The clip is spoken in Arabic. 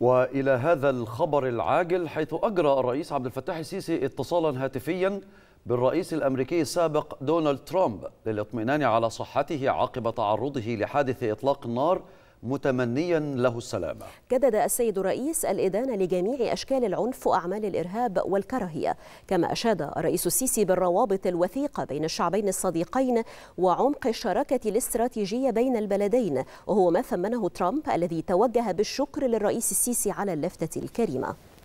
والى هذا الخبر العاجل حيث اجرى الرئيس عبد الفتاح السيسي اتصالا هاتفيا بالرئيس الامريكي السابق دونالد ترامب للاطمئنان على صحته عقب تعرضه لحادث اطلاق النار متمنيا له السلامة جدد السيد الرئيس الإدانة لجميع أشكال العنف وأعمال الإرهاب والكراهية كما أشاد الرئيس السيسي بالروابط الوثيقة بين الشعبين الصديقين وعمق الشراكة الاستراتيجية بين البلدين وهو ما ثمنه ترامب الذي توجه بالشكر للرئيس السيسي على اللفتة الكريمة